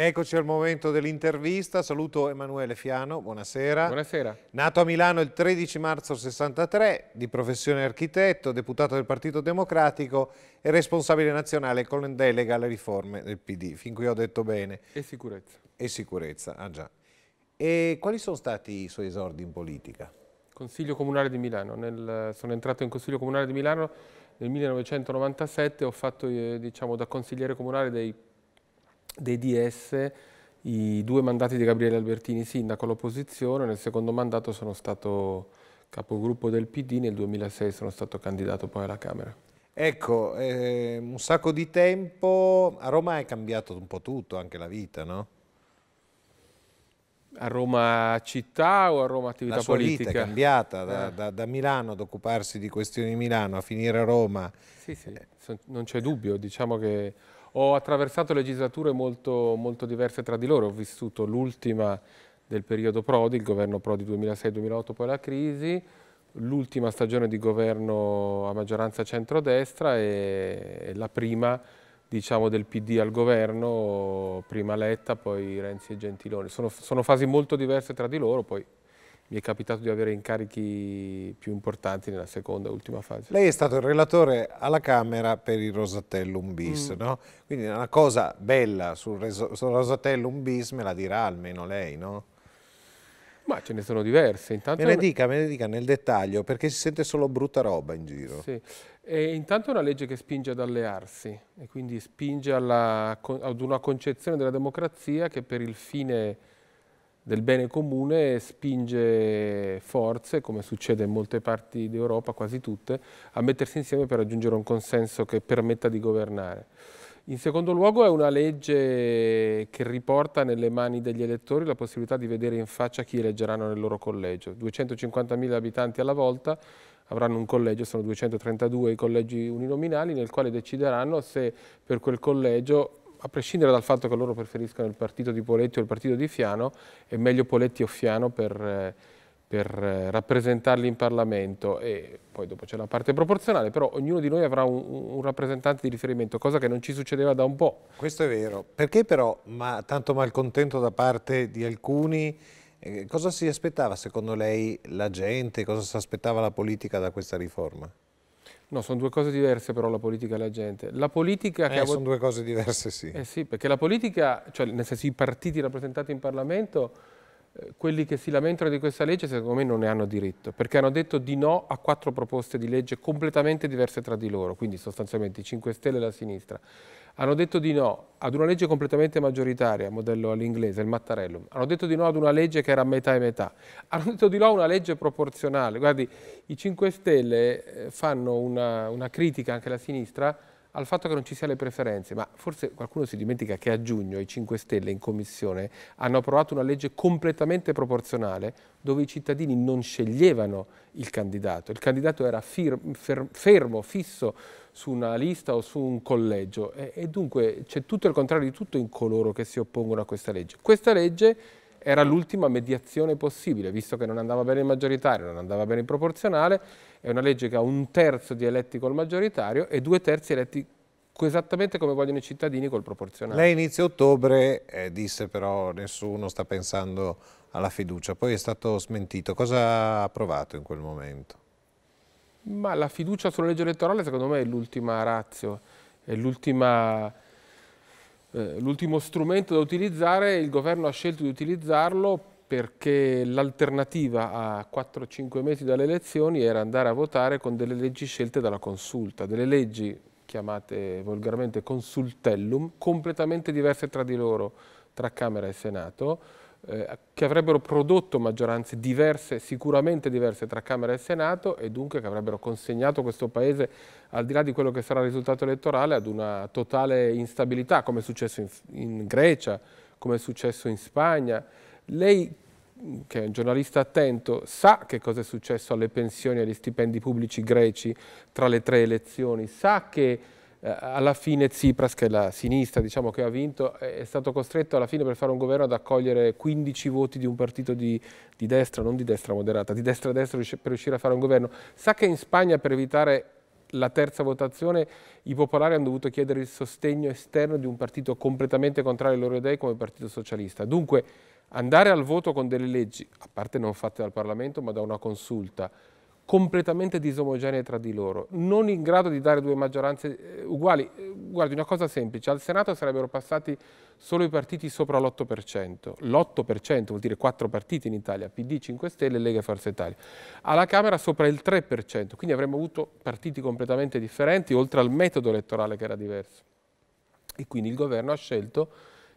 Eccoci al momento dell'intervista, saluto Emanuele Fiano, buonasera. Buonasera. Nato a Milano il 13 marzo 63, di professione architetto, deputato del Partito Democratico e responsabile nazionale con delega alle riforme del PD, fin qui ho detto bene. E sicurezza. E sicurezza, ah già. E quali sono stati i suoi esordi in politica? Consiglio Comunale di Milano, nel, sono entrato in Consiglio Comunale di Milano nel 1997, ho fatto eh, diciamo, da consigliere comunale dei dei DS i due mandati di Gabriele Albertini sindaco all'opposizione, nel secondo mandato sono stato capogruppo del PD, nel 2006 sono stato candidato poi alla Camera. Ecco, eh, un sacco di tempo, a Roma è cambiato un po' tutto, anche la vita, no? A Roma città o a Roma attività la sua politica? La vita è cambiata, da, eh. da, da Milano ad occuparsi di questioni di Milano, a finire a Roma. Sì, sì, non c'è dubbio, diciamo che ho attraversato legislature molto, molto diverse tra di loro, ho vissuto l'ultima del periodo Prodi, il governo Prodi 2006-2008 poi la crisi, l'ultima stagione di governo a maggioranza centrodestra e la prima diciamo, del PD al governo, prima Letta, poi Renzi e Gentiloni. Sono, sono fasi molto diverse tra di loro, poi mi è capitato di avere incarichi più importanti nella seconda e ultima fase. Lei è stato il relatore alla Camera per il Rosatellum bis, mm. no? Quindi una cosa bella sul, sul Rosatellum bis me la dirà almeno lei, no? Ma ce ne sono diverse. Intanto me, ne dica, me ne dica nel dettaglio, perché si sente solo brutta roba in giro. Sì. E intanto è una legge che spinge ad allearsi e quindi spinge alla, ad una concezione della democrazia che per il fine del bene comune spinge forze, come succede in molte parti d'Europa, quasi tutte, a mettersi insieme per raggiungere un consenso che permetta di governare. In secondo luogo è una legge che riporta nelle mani degli elettori la possibilità di vedere in faccia chi eleggeranno nel loro collegio. 250.000 abitanti alla volta avranno un collegio, sono 232 i collegi uninominali, nel quale decideranno se per quel collegio a prescindere dal fatto che loro preferiscano il partito di Poletti o il partito di Fiano, è meglio Poletti o Fiano per, eh, per eh, rappresentarli in Parlamento e poi dopo c'è la parte proporzionale, però ognuno di noi avrà un, un, rappresentante di riferimento, cosa che non ci succedeva da un po'. Questo è vero, perché però ma, tanto malcontento da parte di alcuni? Eh, cosa si aspettava secondo lei la gente, cosa si aspettava la politica da questa riforma? No, sono due cose diverse però la politica e la gente. La politica eh, sono due cose diverse, sì. Eh sì, perché la politica, cioè nel senso i partiti rappresentati in Parlamento, eh, quelli che si lamentano di questa legge secondo me non ne hanno diritto, perché hanno detto di no a quattro proposte di legge completamente diverse tra di loro, quindi sostanzialmente i 5 Stelle e la sinistra hanno detto di no ad una legge completamente maggioritaria, modello all'inglese, il Mattarello, hanno detto di no ad una legge che era metà e metà, hanno detto di no a una legge proporzionale. Guardi, i 5 Stelle eh, fanno una, una critica anche la sinistra al fatto che non ci siano le preferenze, ma forse qualcuno si dimentica che a giugno i 5 Stelle in Commissione hanno approvato una legge completamente proporzionale dove i cittadini non sceglievano il candidato, il candidato era fermo, fisso su una lista o su un collegio e, e dunque c'è tutto il contrario di tutto in coloro che si oppongono a questa legge. Questa legge era l'ultima mediazione possibile, visto che non andava bene il maggioritario, non andava bene il proporzionale, è una legge che ha un terzo di eletti col maggioritario e due terzi eletti esattamente come vogliono i cittadini col proporzionale. Lei inizio ottobre eh, disse però nessuno sta pensando alla fiducia, poi è stato smentito. Cosa ha provato in quel momento? Ma la fiducia sulla legge elettorale secondo me è l'ultima razio, è eh, l'ultimo eh, strumento da utilizzare, il governo ha scelto di utilizzarlo perché l'alternativa a 4-5 mesi dalle elezioni era andare a votare con delle leggi scelte dalla consulta, delle leggi chiamate volgarmente consultellum, completamente diverse tra di loro, tra Camera e Senato, eh, che avrebbero prodotto maggioranze diverse, sicuramente diverse tra Camera e Senato e dunque che avrebbero consegnato questo Paese, al di là di quello che sarà il risultato elettorale, ad una totale instabilità, come è successo in, in Grecia, come è successo in Spagna. Lei che è un giornalista attento, sa che cosa è successo alle pensioni e agli stipendi pubblici greci tra le tre elezioni, sa che eh, alla fine Tsipras, che è la sinistra diciamo, che ha vinto, è stato costretto alla fine per fare un governo ad accogliere 15 voti di un partito di, di destra, non di destra moderata, di destra-destra per riuscire a fare un governo. Sa che in Spagna per evitare la terza votazione i popolari hanno dovuto chiedere il sostegno esterno di un partito completamente contrario ai loro idee come il Partito Socialista. Dunque andare al voto con delle leggi, a parte non fatte dal Parlamento ma da una consulta, completamente disomogenee tra di loro, non in grado di dare due maggioranze eh, uguali. Eh, guardi, una cosa semplice, al Senato sarebbero passati solo i partiti sopra l'8%, l'8% vuol dire quattro partiti in Italia, PD, 5 Stelle, Lega e Forza Italia, alla Camera sopra il 3%, quindi avremmo avuto partiti completamente differenti, oltre al metodo elettorale che era diverso. E quindi il governo ha scelto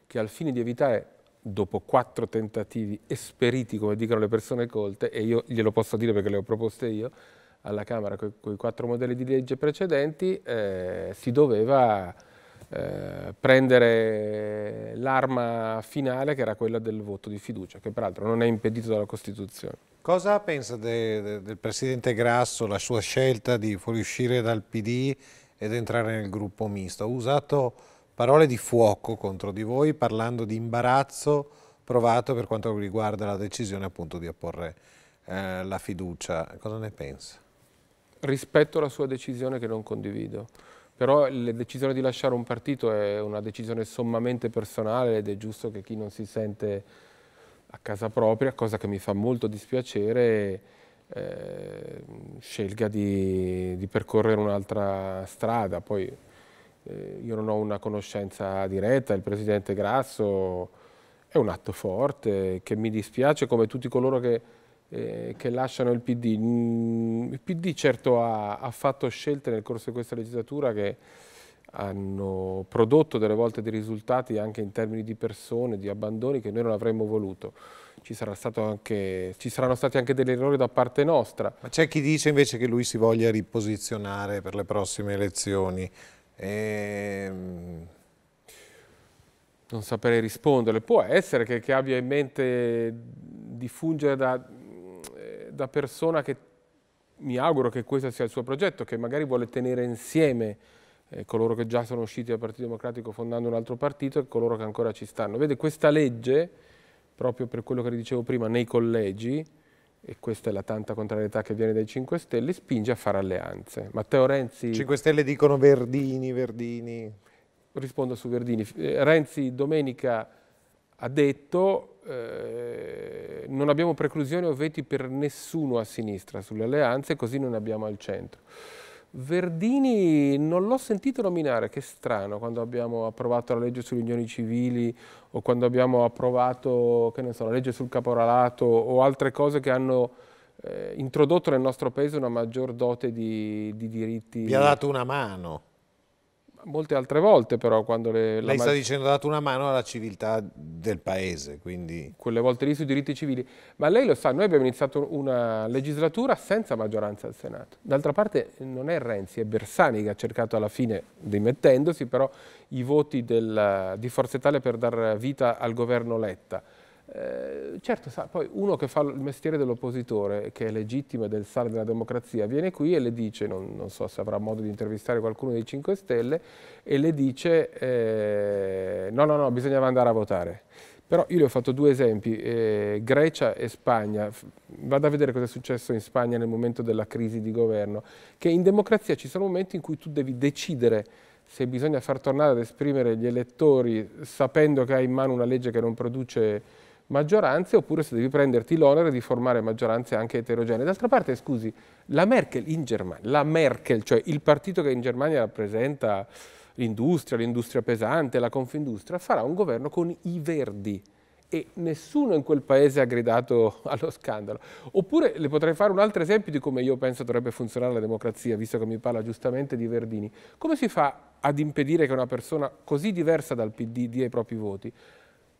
che al fine di evitare dopo quattro tentativi esperiti, come dicono le persone colte, e io glielo posso dire perché le ho proposte io, alla Camera con i quattro modelli di legge precedenti, eh, si doveva eh, prendere l'arma finale che era quella del voto di fiducia, che peraltro non è impedito dalla Costituzione. Cosa pensa de, de, del Presidente Grasso, la sua scelta di fuoriuscire dal PD ed entrare nel gruppo misto? Ha usato parole di fuoco contro di voi parlando di imbarazzo provato per quanto riguarda la decisione appunto di apporre eh, la fiducia. Cosa ne pensa? Rispetto alla sua decisione che non condivido, però la decisione di lasciare un partito è una decisione sommamente personale ed è giusto che chi non si sente a casa propria, cosa che mi fa molto dispiacere, eh, scelga di, di percorrere un'altra strada. Poi eh, io non ho una conoscenza diretta, il presidente Grasso è un atto forte che mi dispiace come tutti coloro che, eh, che lasciano il PD. Mm, il PD certo ha, ha fatto scelte nel corso di questa legislatura che hanno prodotto delle volte dei risultati anche in termini di persone, di abbandoni che noi non avremmo voluto. Ci, anche, ci, saranno stati anche degli errori da parte nostra. Ma c'è chi dice invece che lui si voglia riposizionare per le prossime elezioni. Ehm, non saprei rispondere. Può essere che, che abbia in mente di fungere da, eh, da, persona che mi auguro che questo sia il suo progetto, che magari vuole tenere insieme eh, coloro che già sono usciti dal Partito Democratico fondando un altro partito e coloro che ancora ci stanno. Vede, questa legge, proprio per quello che le dicevo prima, nei collegi, e questa è la tanta contrarietà che viene dai 5 Stelle, spinge a fare alleanze. Matteo Renzi... 5 Stelle dicono Verdini, Verdini... Rispondo su Verdini. Eh, Renzi domenica ha detto eh, non abbiamo preclusioni o veti per nessuno a sinistra sulle alleanze, così non ne abbiamo al centro. Verdini non l'ho sentito nominare, che strano, quando abbiamo approvato la legge sulle unioni civili o quando abbiamo approvato so, la legge sul caporalato o altre cose che hanno eh, introdotto nel nostro paese una maggior dote di, di diritti. Vi ha dato una mano molte altre volte però quando le, lei sta dicendo ha dato una mano alla civiltà del paese quindi quelle volte lì sui diritti civili ma lei lo sa noi abbiamo iniziato una legislatura senza maggioranza al Senato d'altra parte non è Renzi è Bersani che ha cercato alla fine dimettendosi però i voti del, di Forza Italia per dar vita al governo Letta eh, certo, sa, poi uno che fa il mestiere dell'oppositore, che è legittimo e del sale della democrazia, viene qui e le dice, non, non, so se avrà modo di intervistare qualcuno dei 5 Stelle, e le dice eh, no, no, no, bisognava andare a votare. Però io le ho fatto due esempi, eh, Grecia e Spagna. Vado a vedere cosa è successo in Spagna nel momento della crisi di governo, che in democrazia ci sono momenti in cui tu devi decidere se bisogna far tornare ad esprimere gli elettori sapendo che hai in mano una legge che non produce maggioranze oppure se devi prenderti l'onere di formare maggioranze anche eterogenee. D'altra parte, scusi, la Merkel in Germania, la Merkel, cioè il partito che in Germania rappresenta l'industria, l'industria pesante, la Confindustria, farà un governo con i verdi e nessuno in quel paese ha gridato allo scandalo. Oppure le potrei fare un altro esempio di come io penso dovrebbe funzionare la democrazia, visto che mi parla giustamente di Verdini. Come si fa ad impedire che una persona così diversa dal PD dia i propri voti?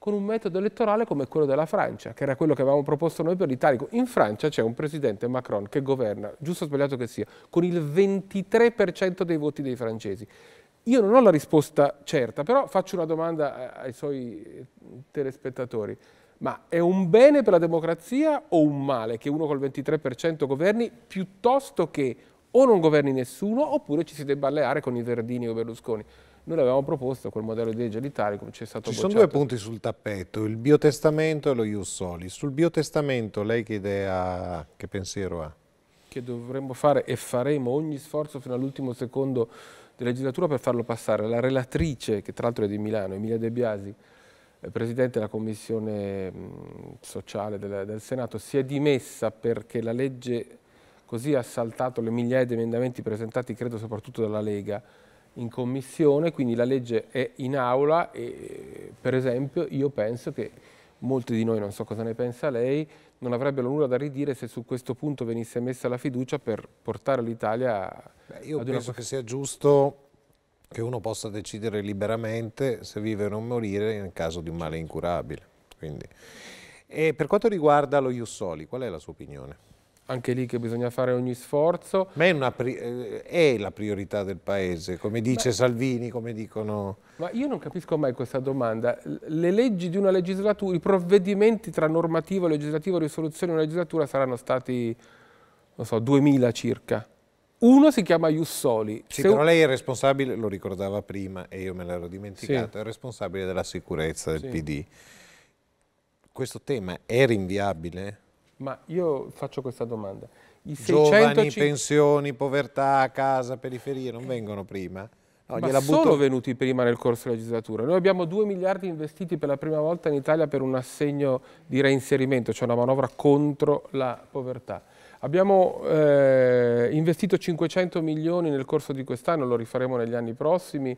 con un metodo elettorale come quello della Francia, che era quello che avevamo proposto noi per l'Italico. In Francia c'è un presidente Macron che governa, giusto o sbagliato che sia, con il 23% dei voti dei francesi. Io non ho la risposta certa, però faccio una domanda eh, ai suoi eh, telespettatori. Ma è un bene per la democrazia o un male che uno col 23% governi piuttosto che o non governi nessuno oppure ci si debba alleare con i Verdini o Berlusconi? Noi l'avevamo proposto col modello di legge all'Italicum, c'è stato Ci sono due punti sul tappeto, il biotestamento e lo ius soli. Sul biotestamento lei che idea che pensiero ha? Che dovremmo fare e faremo ogni sforzo fino all'ultimo secondo della legislatura per farlo passare. La relatrice, che tra l'altro è di Milano, Emilia De Biasi, eh, Presidente della Commissione Sociale del, del Senato, si è dimessa perché la legge così ha saltato le migliaia di emendamenti presentati, credo soprattutto dalla Lega, in commissione, quindi la legge è in aula e per esempio io penso che molti di noi, non so cosa ne pensa lei, non avrebbero nulla da ridire se su questo punto venisse messa la fiducia per portare l'Italia a... Io ad penso che sia giusto che uno possa decidere liberamente se vive o non morire in caso di un male incurabile. Quindi. E per quanto riguarda lo Iussoli, qual è la sua opinione? anche lì che bisogna fare ogni sforzo. Ma è, una, eh, è la priorità del Paese, come dice Beh, Salvini, come dicono... Ma io non capisco mai questa domanda. Le leggi di una legislatura, i provvedimenti tra normativa, legislativa e risoluzione di una legislatura saranno stati, non so, 2000 circa. Uno si chiama Iussoli. Sì, Se però lei è responsabile, lo ricordava prima e io me l'ero dimenticato, sì. è responsabile della sicurezza del sì. PD. Questo tema è rinviabile? Ma io faccio questa domanda. I Giovani, pensioni, povertà, casa, periferie non vengono prima? No, ma sono butto... venuti prima nel corso della legislatura. Noi abbiamo 2 miliardi investiti per la prima volta in Italia per un assegno di reinserimento, cioè una manovra contro la povertà. Abbiamo eh, investito 500 milioni nel corso di quest'anno, lo rifaremo negli anni prossimi,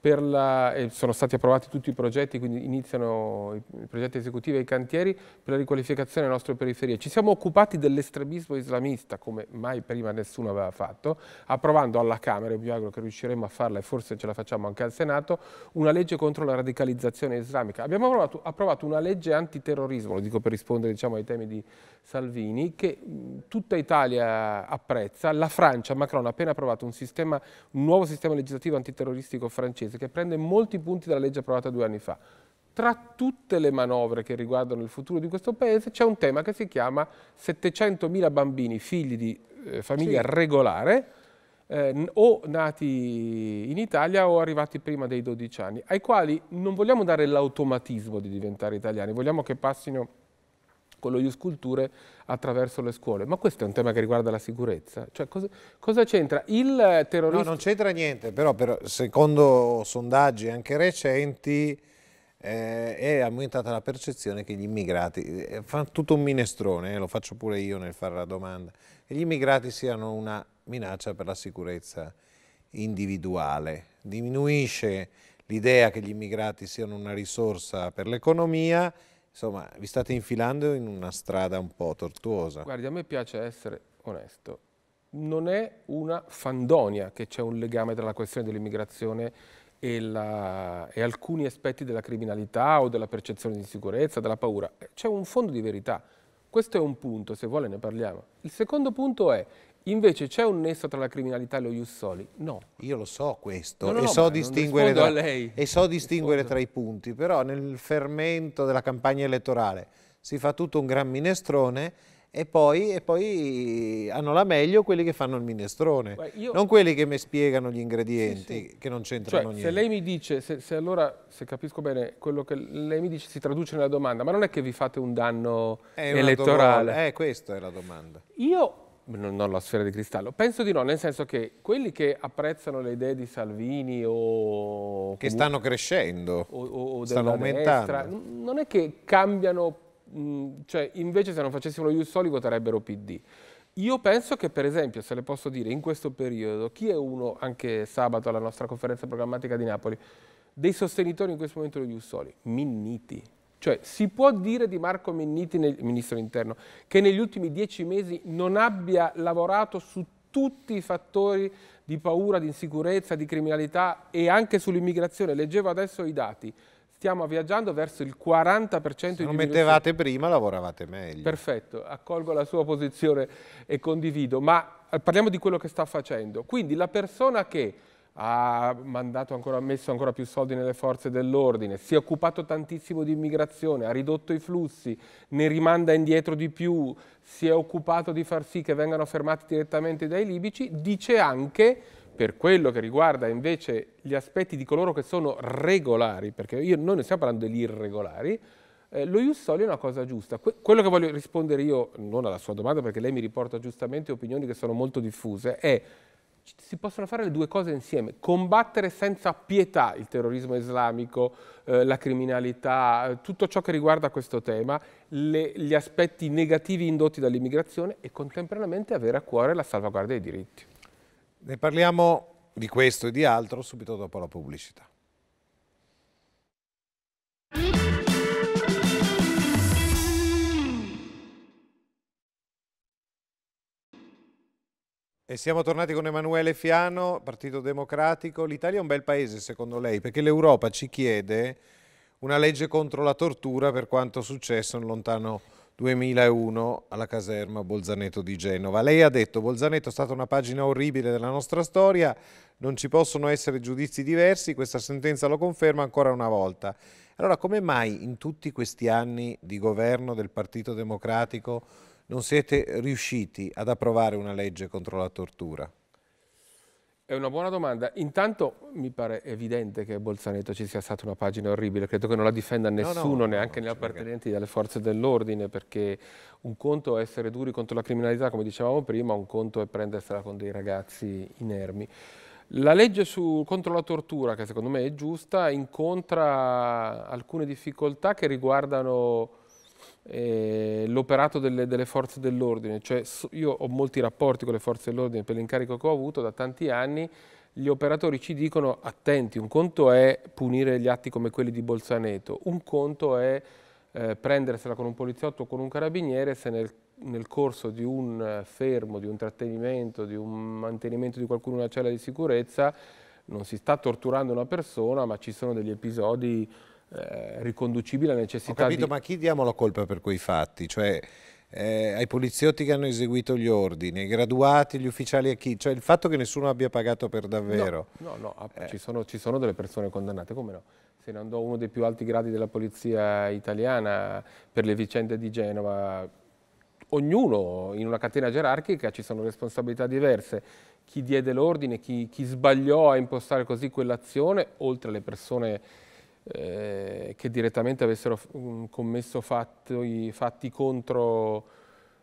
la, sono stati approvati tutti i progetti, quindi iniziano i, i progetti esecutivi e i cantieri per la riqualificazione delle nostre periferie. Ci siamo occupati dell'estremismo islamista, come mai prima nessuno aveva fatto, approvando alla Camera, e mi auguro che riusciremo a farla e forse ce la facciamo anche al Senato, una legge contro la radicalizzazione islamica. Abbiamo approvato, approvato una legge antiterrorismo, lo dico per rispondere diciamo, ai temi di Salvini, che tutta Italia apprezza. La Francia, Macron ha appena approvato un, sistema, un nuovo sistema legislativo antiterroristico francese Marchese, che prende molti punti dalla legge approvata due anni fa. Tra tutte le manovre che riguardano il futuro di questo paese c'è un tema che si chiama 700.000 bambini figli di eh, famiglia sì. regolare eh, o nati in Italia o arrivati prima dei 12 anni, ai quali non vogliamo dare l'automatismo di diventare italiani, vogliamo che passino con lo Youth Culture attraverso le scuole. Ma questo è un tema che riguarda la sicurezza? Cioè, cosa, cosa c'entra? Il terrorismo... No, non c'entra niente, però per, secondo sondaggi anche recenti eh, è aumentata la percezione che gli immigrati, eh, fanno tutto un minestrone, eh, lo faccio pure io nel fare la domanda, che gli immigrati siano una minaccia per la sicurezza individuale. Diminuisce l'idea che gli immigrati siano una risorsa per l'economia Insomma, vi state infilando in una strada un po' tortuosa. Guardi, a me piace essere onesto. Non è una fandonia che c'è un legame tra la questione dell'immigrazione e, e, alcuni aspetti della criminalità o della percezione di insicurezza, della paura. C'è un fondo di verità. Questo è un punto, se vuole ne parliamo. Il secondo punto è Invece c'è un nesso tra la criminalità e lo Ius No. Io lo so questo no, no, e, so distinguere tra, e so distinguere tra i punti, però nel fermento della campagna elettorale si fa tutto un gran minestrone e poi, e poi, hanno la meglio quelli che fanno il minestrone, Beh, io... non quelli che mi spiegano gli ingredienti sì, sì. che non c'entrano cioè, niente. Se lei mi dice, se, se, allora, se capisco bene, quello che lei mi dice si traduce nella domanda, ma non è che vi fate un danno è elettorale? Domanda, eh, questa è la domanda. Io non, non la sfera di cristallo. Penso di no, nel senso che quelli che apprezzano le idee di Salvini o... Che stanno crescendo, o, o, o stanno aumentando. Destra, non è che cambiano, mh, cioè invece se non facessimo lo Ius voterebbero PD. Io penso che per esempio, se le posso dire, in questo periodo, chi è uno, anche sabato alla nostra conferenza programmatica di Napoli, dei sostenitori in questo momento di Ius Minniti cioè si può dire di Marco Minniti, nel, ministro dell'interno, che negli ultimi dieci mesi non abbia lavorato su tutti i fattori di paura, di insicurezza, di criminalità e anche sull'immigrazione. Leggevo adesso i dati. Stiamo viaggiando verso il 40% Se di... Se lo mettevate prima lavoravate meglio. Perfetto, accolgo la sua posizione e condivido, ma eh, parliamo di quello che sta facendo. Quindi la persona che ha ancora, messo ancora più soldi nelle forze dell'ordine, si è occupato tantissimo di immigrazione, ha ridotto i flussi, ne rimanda indietro di più, si è occupato di far sì che vengano fermati direttamente dai libici, dice anche per quello che riguarda invece gli aspetti di coloro che sono regolari, perché io, noi non stiamo parlando degli irregolari, eh, lo Iussoli è una cosa giusta. Que quello che voglio rispondere io, non alla sua domanda perché lei mi riporta giustamente opinioni che sono molto diffuse, è si possono fare le due cose insieme, combattere senza pietà il terrorismo islamico, eh, la criminalità, eh, tutto ciò che riguarda questo tema, le, gli aspetti negativi indotti dall'immigrazione e contemporaneamente avere a cuore la salvaguardia dei diritti. Ne parliamo di questo e di altro subito dopo la pubblicità. E siamo tornati con Emanuele Fiano, Partito Democratico. L'Italia è un bel paese secondo lei perché l'Europa ci chiede una legge contro la tortura per quanto successo in lontano 2001 alla caserma Bolzaneto di Genova. Lei ha detto Bolzaneto è stata una pagina orribile della nostra storia, non ci possono essere giudizi diversi, questa sentenza lo conferma ancora una volta. Allora come mai in tutti questi anni di governo del Partito Democratico non siete riusciti ad approvare una legge contro la tortura? È una buona domanda. Intanto mi pare evidente che a Bolzaneto ci sia stata una pagina orribile, credo che non la difenda nessuno, no, no, neanche no, gli appartenenti alle forze dell'ordine, perché un conto è essere duri contro la criminalità, come dicevamo prima, un conto è prendersela con dei ragazzi inermi. La legge su, contro la tortura, che secondo me è giusta, incontra alcune difficoltà che riguardano eh, l'operato delle, delle, forze dell'ordine, cioè io ho molti rapporti con le forze dell'ordine per l'incarico che ho avuto da tanti anni, gli operatori ci dicono attenti, un conto è punire gli atti come quelli di Bolzaneto, un conto è eh, prendersela con un poliziotto o con un carabiniere se nel, nel corso di un eh, fermo, di un trattenimento, di un mantenimento di qualcuno in una cella di sicurezza non si sta torturando una persona ma ci sono degli episodi eh, riconducibile alla necessità Ho capito, di... ma chi diamo la colpa per quei fatti? Cioè, eh, ai poliziotti che hanno eseguito gli ordini, ai graduati, gli ufficiali a chi? Cioè il fatto che nessuno abbia pagato per davvero. No, no, no eh. ci, sono, ci, sono, delle persone condannate, come no? Se ne andò uno dei più alti gradi della polizia italiana per le vicende di Genova. Ognuno in una catena gerarchica ci sono responsabilità diverse chi diede l'ordine, chi, chi, sbagliò a impostare così quell'azione, oltre alle persone eh, che direttamente avessero mm, commesso fatti, fatti contro,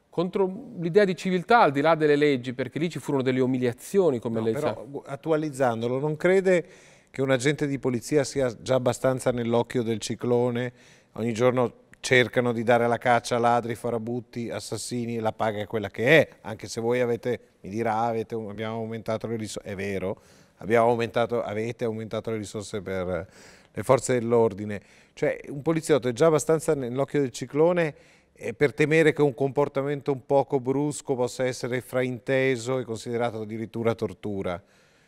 contro l'idea di civiltà al di là delle leggi, perché lì ci furono delle umiliazioni, come no, lei però, sa. Attualizzandolo, non crede che un agente di polizia sia già abbastanza nell'occhio del ciclone? Ogni giorno cercano di dare la caccia a ladri, farabutti, assassini, la paga è quella che è, anche se voi avete, mi dirà, avete, abbiamo aumentato le risorse, è vero, abbiamo aumentato, avete aumentato le risorse per le forze dell'ordine. Cioè un poliziotto è già abbastanza nell'occhio del ciclone per temere che un comportamento un poco brusco possa essere frainteso e considerato addirittura tortura.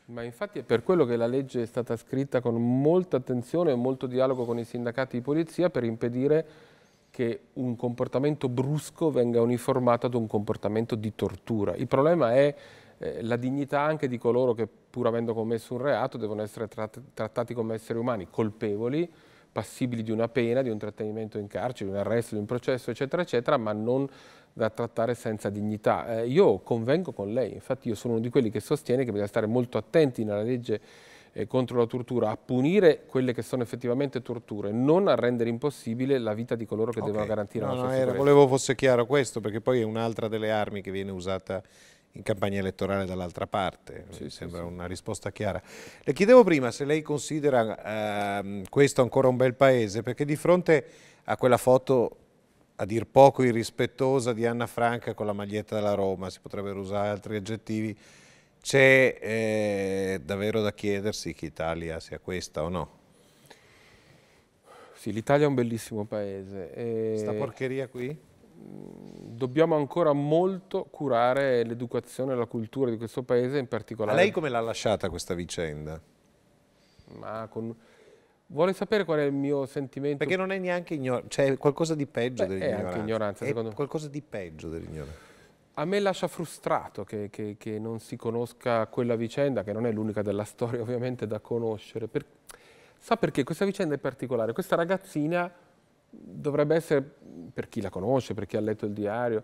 Ma infatti è per quello che la legge è stata scritta con molta attenzione e molto dialogo con i sindacati di polizia per impedire che un comportamento brusco venga uniformato ad un comportamento di tortura. Il problema è eh, la dignità anche di coloro che pur avendo commesso un reato devono essere tratt trattati come esseri umani, colpevoli, passibili di una pena, di un trattenimento in carcere, di un arresto, di un processo, eccetera, eccetera, ma non da trattare senza dignità. Eh, io convengo con lei, infatti io sono uno di quelli che sostiene che bisogna stare molto attenti nella legge eh, contro la tortura, a punire quelle che sono effettivamente torture, non a rendere impossibile la vita di coloro che okay. devono garantire no, la nostra no, sicurezza. Era, volevo fosse chiaro questo, perché poi è un'altra delle armi che viene usata in campagna elettorale dall'altra parte, sì, mi sì, sembra sì. una risposta chiara. Le chiedevo prima se lei considera eh, questo ancora un bel paese, perché di fronte a quella foto a dir poco irrispettosa di Anna Franca con la maglietta della Roma, si potrebbero usare altri aggettivi, c'è eh, davvero da chiedersi che Italia sia questa o no? Sì, l'Italia è un bellissimo paese. E... Eh. Sta porcheria qui? dobbiamo ancora molto curare l'educazione e la cultura di questo paese, in particolare... A lei come l'ha lasciata questa vicenda? Ma con... Vuole sapere qual è il mio sentimento? Perché non è neanche ignoranza, c'è cioè, qualcosa di peggio dell'ignoranza. È anche ignoranza, secondo me. qualcosa di peggio dell'ignoranza. A me lascia frustrato che, che, che, non si conosca quella vicenda, che non è l'unica della storia ovviamente da conoscere. Per... Sa perché? Questa vicenda è particolare. Questa ragazzina dovrebbe essere per chi la conosce, per chi ha letto il diario,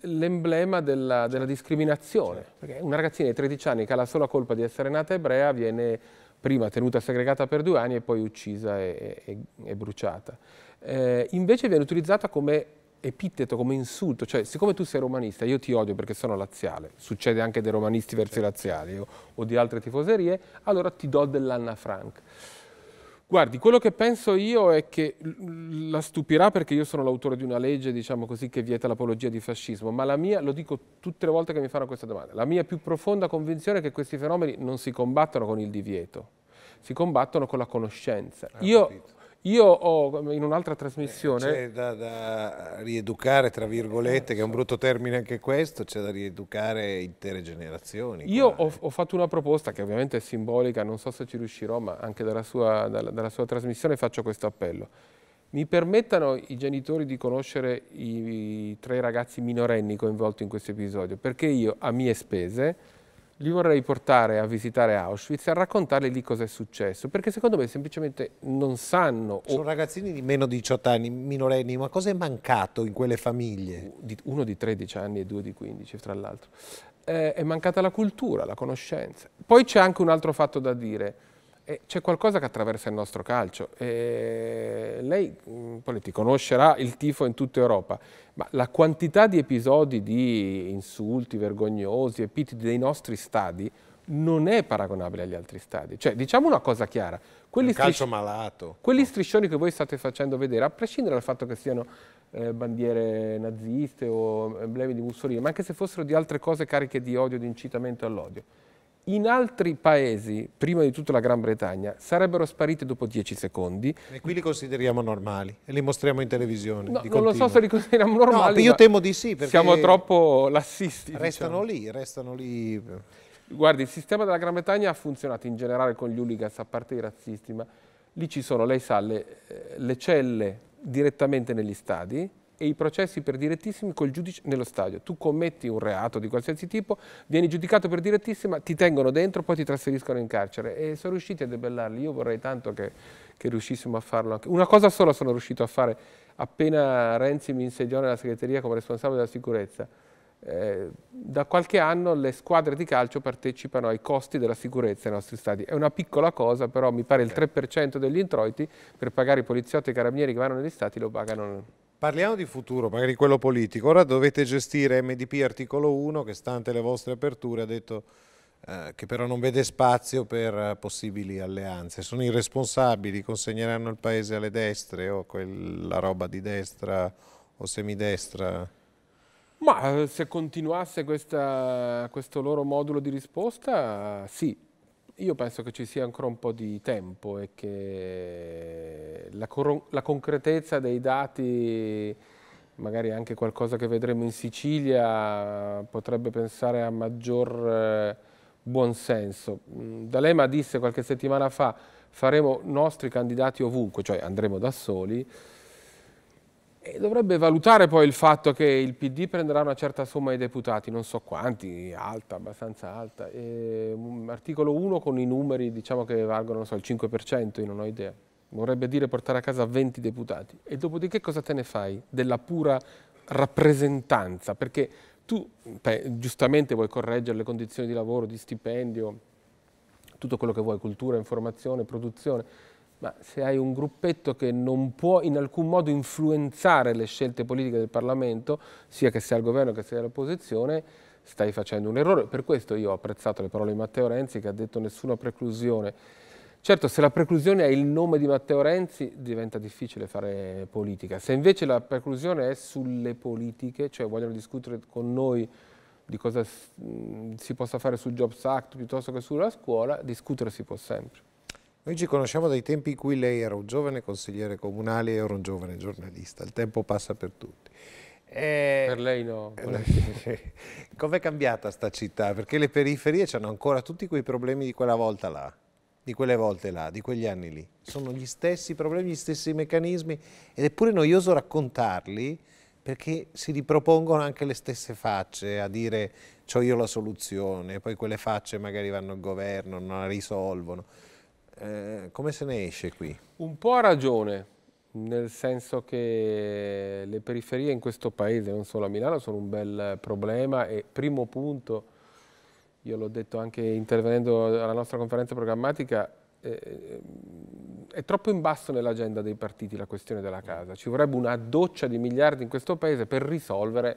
l'emblema della, della, certo, discriminazione. Certo. Perché una ragazzina di 13 anni che ha la sola colpa di essere nata ebrea viene prima tenuta segregata per due anni e poi uccisa e, e, e bruciata. Eh, invece viene utilizzata come epiteto, come insulto, cioè siccome tu sei romanista, io ti odio perché sono laziale, succede anche dei romanisti verso i certo. laziali o, o di altre tifoserie, allora ti do dell'Anna Frank. Guardi, quello che penso io è che la stupirà perché io sono l'autore di una legge, diciamo così, che vieta l'apologia di fascismo, ma la mia, lo dico tutte le volte che mi fanno questa domanda, la mia più profonda convinzione è che questi fenomeni non si combattono con il divieto, si combattono con la conoscenza. Ah, io capito io ho in un'altra trasmissione. Eh, c'è da, da, rieducare, tra virgolette, che è un brutto termine anche questo, c'è da rieducare intere generazioni. Io ho, eh. ho, fatto una proposta che ovviamente è simbolica, non so se ci riuscirò, ma anche dalla sua, dalla, dalla sua trasmissione faccio questo appello. Mi permettano i genitori di conoscere i, i tre ragazzi minorenni coinvolti in questo episodio, perché io a mie spese li vorrei portare a visitare Auschwitz e a raccontare lì cosa è successo, perché secondo me semplicemente non sanno. Sono o... ragazzini di meno di 18 anni, minorenni, ma cosa è mancato in quelle famiglie? Uno di 13 anni e due di 15, tra l'altro. Eh, è mancata la cultura, la conoscenza. Poi c'è anche un altro fatto da dire. Eh, c'è qualcosa che attraversa il nostro calcio. E eh, lei mm, poi ti conoscerà il tifo in tutta Europa, ma la quantità di episodi di insulti vergognosi, e epiteti dei nostri stadi non è paragonabile agli altri stadi. Cioè, diciamo una cosa chiara. Quelli, calcio malato. quelli striscioni che voi state facendo vedere, a prescindere dal fatto che siano eh, bandiere naziste o emblemi eh, di Mussolini, ma anche se fossero di altre cose cariche di odio, di incitamento all'odio, in altri paesi, prima di tutto la Gran Bretagna, sarebbero sparite dopo 10 secondi. E qui li consideriamo normali e li mostriamo in televisione. No, non continuo. lo so se li consideriamo normali. No, io temo di sì. Siamo troppo lassisti. Diciamo. Restano diciamo. lì, restano lì. Guardi, il sistema della Gran Bretagna ha funzionato in generale con gli hooligans, a parte i razzisti, ma lì ci sono, lei sa, le, eh, le celle direttamente negli stadi, e i processi per direttissimi col giudice nello stadio. Tu commetti un reato di qualsiasi tipo, vieni giudicato per direttissima, ti tengono dentro, poi ti trasferiscono in carcere e sono riusciti a debellarli. Io vorrei tanto che, che riuscissimo a farlo anche. Una cosa sola sono riuscito a fare appena Renzi mi insediò nella segreteria come responsabile della sicurezza. Eh, da qualche anno le squadre di calcio partecipano ai costi della sicurezza nei nostri stadi. È una piccola cosa, però mi pare il 3% eh. degli introiti per pagare i poliziotti e i carabinieri che vanno negli stati lo pagano Parliamo di futuro, magari quello politico. Ora dovete gestire MDP articolo 1 che stante le vostre aperture ha detto eh, che però non vede spazio per eh, possibili alleanze. Sono i responsabili, consegneranno il paese alle destre o quella roba di destra o semidestra? Ma eh, se continuasse questa, questo loro modulo di risposta, sì, io penso che ci sia ancora un po' di tempo e che la, la concretezza dei dati, magari anche qualcosa che vedremo in Sicilia, potrebbe pensare a maggior eh, buonsenso. Mm, D'Alema disse qualche settimana fa faremo nostri candidati ovunque, cioè andremo da soli, e dovrebbe valutare poi il fatto che il PD prenderà una certa somma di deputati, non so quanti, alta, abbastanza alta. E, um, articolo 1 con i numeri diciamo che valgono so, il 5%, io non ho idea. Vorrebbe dire portare a casa 20 deputati. E dopodiché cosa te ne fai della pura rappresentanza? Perché tu beh, giustamente vuoi correggere le condizioni di lavoro, di stipendio, tutto quello che vuoi, cultura, informazione, produzione ma se hai un gruppetto che non può in alcun modo influenzare le scelte politiche del Parlamento, sia che sia al governo che sia all'opposizione, stai facendo un errore. Per questo io ho apprezzato le parole di Matteo Renzi che ha detto nessuna preclusione. Certo, se la preclusione è il nome di Matteo Renzi diventa difficile fare politica. Se invece la preclusione è sulle politiche, cioè vogliono discutere con noi di cosa mm, si possa fare sul Jobs Act piuttosto che sulla scuola, discutere si può sempre. Noi ci conosciamo dai tempi in cui lei era un giovane consigliere comunale e io ero un giovane giornalista. Il tempo passa per tutti. E... Eh, per lei no. Com'è cambiata sta città? Perché le periferie hanno ancora tutti quei problemi di quella volta là, di quelle volte là, di quegli anni lì. Sono gli stessi problemi, gli stessi meccanismi ed è pure noioso raccontarli perché si ripropongono anche le stesse facce a dire ho io la soluzione, poi quelle facce magari vanno al governo, non la risolvono. Eh, come se ne esce qui? Un po' ha ragione, nel senso che le periferie in questo paese, non solo a Milano, sono un bel problema e primo punto, io l'ho detto anche intervenendo alla nostra conferenza programmatica, eh, è troppo in basso nell'agenda dei partiti la questione della casa. Ci vorrebbe una doccia di miliardi in questo paese per risolvere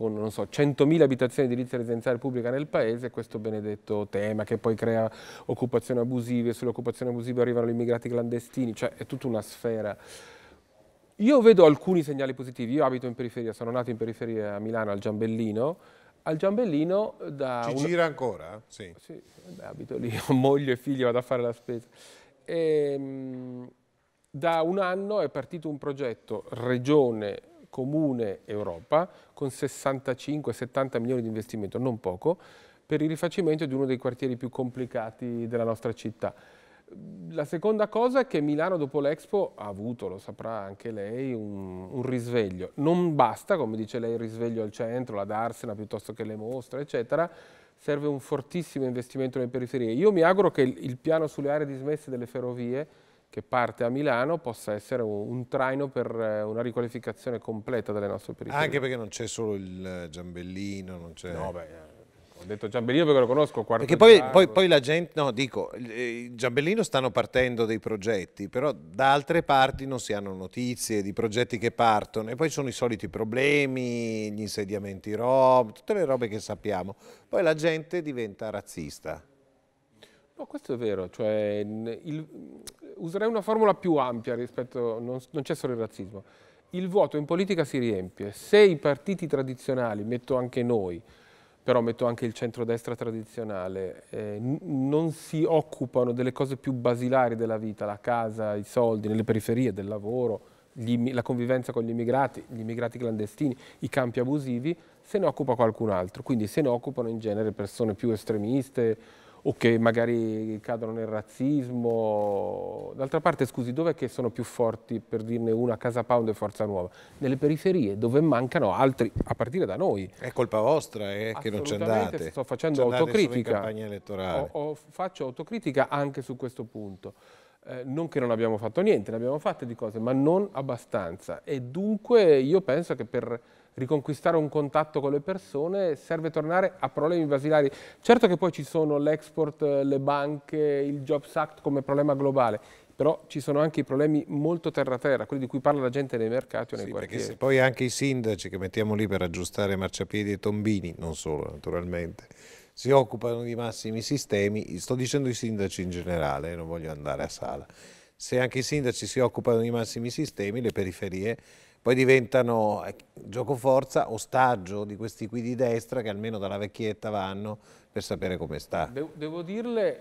con non so, 100.000 abitazioni di edilizia residenziale pubblica nel paese, questo benedetto tema che poi crea occupazione abusive, e sull'occupazione abusive arrivano gli immigrati clandestini, cioè è tutta una sfera. Io vedo alcuni segnali positivi, io abito in periferia, sono nato in periferia a Milano, al Giambellino, al Giambellino da... Ci un... gira ancora? Sì. sì. abito lì, ho moglie e figli, vado a fare la spesa. E, ehm, da un anno è partito un progetto regione, comune Europa con 65-70 milioni di investimento, non poco, per il rifacimento di uno dei quartieri più complicati della nostra città. La seconda cosa è che Milano dopo l'Expo ha avuto, lo saprà anche lei, un, un, risveglio. Non basta, come dice lei, il risveglio al centro, la Darsena piuttosto che le mostre, eccetera. Serve un fortissimo investimento nelle periferie. Io mi auguro che il, il piano sulle aree dismesse delle ferrovie che parte a Milano possa essere un, un traino per eh, una riqualificazione completa delle nostre periferie. Anche perché non c'è solo il eh, Giambellino, non c'è... No, beh, eh, ho detto Giambellino perché lo conosco. Perché poi, poi, poi, la gente, no, dico, Giambellino stanno partendo dei progetti, però da altre parti non si hanno notizie di progetti che partono e poi sono i soliti problemi, gli insediamenti rob, tutte le robe che sappiamo. Poi la gente diventa razzista. No, questo è vero, cioè, il, mm, userei una formula più ampia rispetto, non, non c'è solo il razzismo. Il vuoto in politica si riempie, se i partiti tradizionali, metto anche noi, però metto anche il centrodestra tradizionale, eh, non si occupano delle cose più basilari della vita, la casa, i soldi, nelle periferie, del lavoro, gli, la convivenza con gli immigrati, gli immigrati clandestini, i campi abusivi, se ne occupa qualcun altro. Quindi se ne occupano in genere persone più estremiste, o che magari cadono nel razzismo. D'altra parte, scusi, dov'è che sono più forti, per dirne una, Casa Pound e Forza Nuova? Nelle periferie, dove mancano altri, a partire da noi. È colpa vostra eh, che non ci andate. sto facendo autocritica. O, o faccio autocritica anche su questo punto. Eh, non che non abbiamo fatto niente, ne abbiamo fatte di cose, ma non abbastanza. E dunque io penso che per riconquistare un contatto con le persone, serve tornare a problemi basilari. Certo che poi ci sono l'export, eh, le banche, il Jobs Act come problema globale, però ci sono anche i problemi molto terra-terra, quelli di cui parla la gente nei mercati o nei sì, quartieri. Perché poi anche i sindaci che mettiamo lì per aggiustare marciapiedi e tombini, non solo naturalmente, si occupano di massimi sistemi, sto dicendo i sindaci in generale, eh, non voglio andare a sala, se anche i sindaci si occupano di massimi sistemi, le periferie poi diventano eh, gioco forza, ostaggio di questi qui di destra che almeno dalla vecchietta vanno per sapere come sta. Devo, dirle,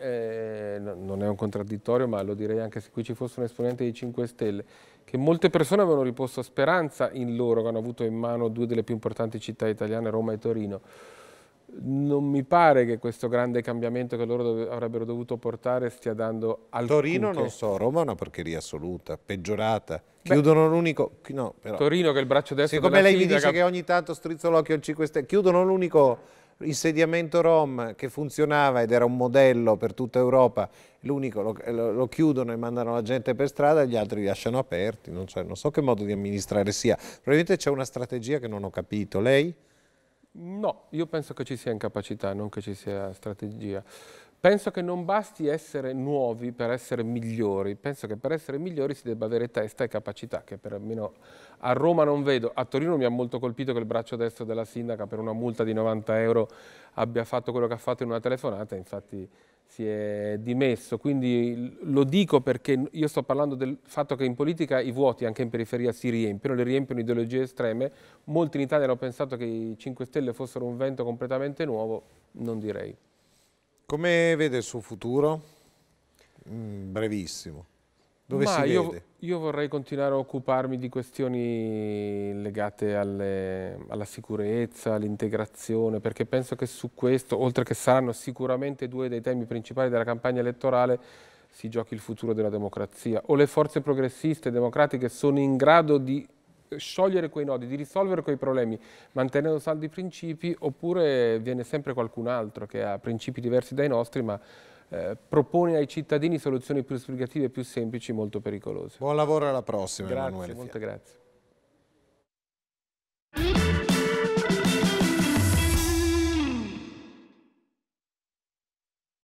eh, non è un contraddittorio, ma lo direi anche se qui ci fosse un esponente dei 5 Stelle, che molte persone avevano riposto speranza in loro, che hanno avuto in mano due delle più importanti città italiane, Roma e Torino non mi pare che questo grande cambiamento che loro dove, avrebbero dovuto portare stia dando al Torino non so, Roma è una porcheria assoluta, peggiorata. Beh, chiudono l'unico... No, Torino che è il braccio destro Siccome lei mi dice che ogni tanto strizzo l'occhio al 5 Stelle, chiudono l'unico insediamento rom che funzionava ed era un modello per tutta Europa, l'unico lo, lo, lo, chiudono e mandano la gente per strada, gli altri li lasciano aperti, non, non so che modo di amministrare sia. Probabilmente c'è una strategia che non ho capito. Lei? No, io penso che ci sia incapacità, non che ci sia strategia. Penso che non basti essere nuovi per essere migliori, penso che per essere migliori si debba avere testa e capacità, che per almeno a Roma non vedo. A Torino mi ha molto colpito che il braccio destro della sindaca per una multa di 90 euro abbia fatto quello che ha fatto in una telefonata, infatti si è dimesso, quindi lo dico perché io sto parlando del fatto che in politica i vuoti anche in periferia si riempiono, le riempiono ideologie estreme, molti in Italia hanno pensato che i 5 Stelle fossero un vento completamente nuovo, non direi. Come vede il suo futuro? Mm, brevissimo dove Ma si io, vede? Io vorrei continuare a occuparmi di questioni legate alle, alla sicurezza, all'integrazione, perché penso che su questo, oltre che saranno sicuramente due dei temi principali della campagna elettorale, si giochi il futuro della democrazia. O le forze progressiste e democratiche sono in grado di sciogliere quei nodi, di risolvere quei problemi mantenendo saldi i principi, oppure viene sempre qualcun altro che ha principi diversi dai nostri ma eh, propone ai cittadini soluzioni più sbrigative, più semplici, molto pericolose. Buon lavoro alla prossima, grazie, Emanuele. Molte grazie.